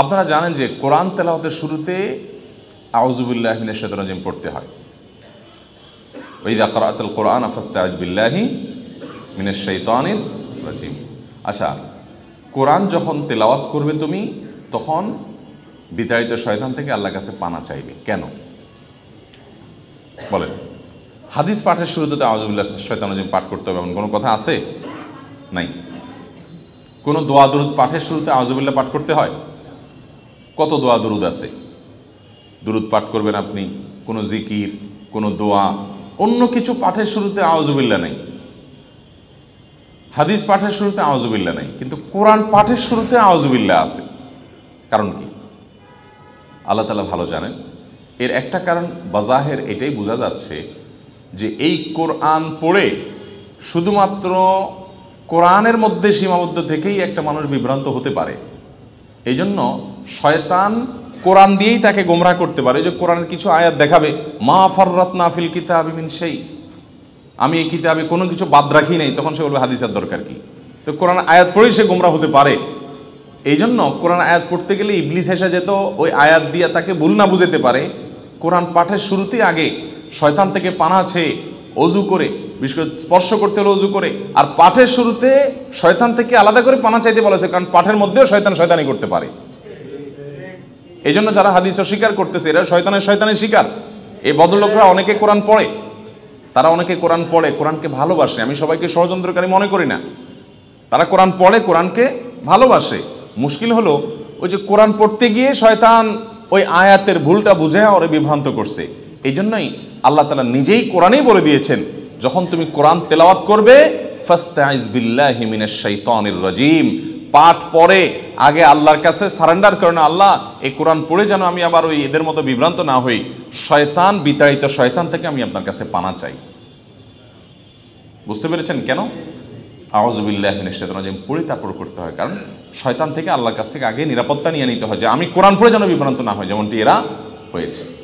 আপনারা জানেন যে কোরআন তেলাওতের শুরুতে আউজুবুল্লাহ মিনের পড়তে হয় ওই দাকাতুল কোরআন আফাস্তাজ বিল্লাহি মিনের শৈতানির রাজিম আচ্ছা কোরআন যখন তেলাওয়াত করবে তুমি তখন বিতাড়িত শয়তান থেকে আল্লাহর কাছে পানা চাইবে কেন বলেন হাদিস পাঠের শুরুতে তো আওয়াজ শয়তান রাজিম পাঠ করতে হবে এমন কোনো কথা আছে নাই কোনো দোয়া দরুদ পাঠের শুরুতে আউজুবুল্লাহ পাঠ করতে হয় কত দোয়া দুরুদ আছে দুরুদ পাঠ করবেন আপনি কোনো জিকির কোনো দোয়া অন্য কিছু পাঠের শুরুতে আওয়াজবিল্লা নেই হাদিস পাঠের শুরুতে আওয়াজবিল্লা নেই কিন্তু কোরআন পাঠের শুরুতে আওয়াজবিল্লা আছে কারণ কি আল্লাহ তালা ভালো জানেন এর একটা কারণ বাজাহের এটাই বোঝা যাচ্ছে যে এই কোরআন পড়ে শুধুমাত্র কোরআনের মধ্যে সীমাবদ্ধ থেকেই একটা মানুষ বিভ্রান্ত হতে পারে এই জন্য শয়তান কোরআন দিয়েই তাকে গোমরা করতে পারে যে কোরআনের কিছু আয়াত দেখাবে মা ফররত ফিল কিতাব মিন সেই আমি এই কিতাবে কোনো কিছু বাদ রাখি নেই তখন সে বলবে হাদিসের দরকার কি তো কোরআন আয়াত পড়েই সে গোমরা হতে পারে এই জন্য কোরআন আয়াত পড়তে গেলে ইবলিস এসে যেত ওই আয়াত দিয়ে তাকে ভুল না বুঝাতে পারে কোরআন পাঠের শুরুতেই আগে শয়তান থেকে পানা চেয়ে অজু করে বিশেষ করে স্পর্শ করতে হলে অজু করে আর পাঠের শুরুতে শয়তান থেকে আলাদা করে পানা চাইতে বলেছে কারণ পাঠের মধ্যেও শয়তান শয়তানি করতে পারে এই জন্য যারা হাদিস অস্বীকার করতেছে এরা শয়তানের শয়তানের শিকার এই ভদ্রলোকরা অনেকে কোরআন পড়ে তারা অনেকে কোরআন পড়ে কোরআনকে ভালোবাসে আমি সবাইকে ষড়যন্ত্রকারী মনে করি না তারা কোরআন পড়ে কোরআনকে ভালোবাসে মুশকিল হলো ওই যে কোরআন পড়তে গিয়ে শয়তান ওই আয়াতের ভুলটা বুঝে ওরা বিভ্রান্ত করছে এই জন্যই আল্লাহ তালা নিজেই কোরআনেই বলে দিয়েছেন যখন তুমি কোরআন তেলাওয়াত করবে ফাস্তাইজ বিল্লাহ হিমিনের শৈতানির রাজিম পাঠ পরে আগে আল্লাহর কাছে সারেন্ডার করে না আল্লাহ এই কোরআন পড়ে যেন আমি আবার ওই এদের মতো বিভ্রান্ত না হই শয়তান বিতাড়িত শয়তান থেকে আমি আপনার কাছে পানা চাই বুঝতে পেরেছেন কেন আওয়াজবিল্লাহ শেতনাজিম পড়ে তারপর করতে হয় কারণ শয়তান থেকে আল্লাহর কাছ থেকে আগে নিরাপত্তা নিয়ে নিতে হয় যে আমি কোরআন পড়ে যেন বিভ্রান্ত না হয় যেমনটি এরা হয়েছে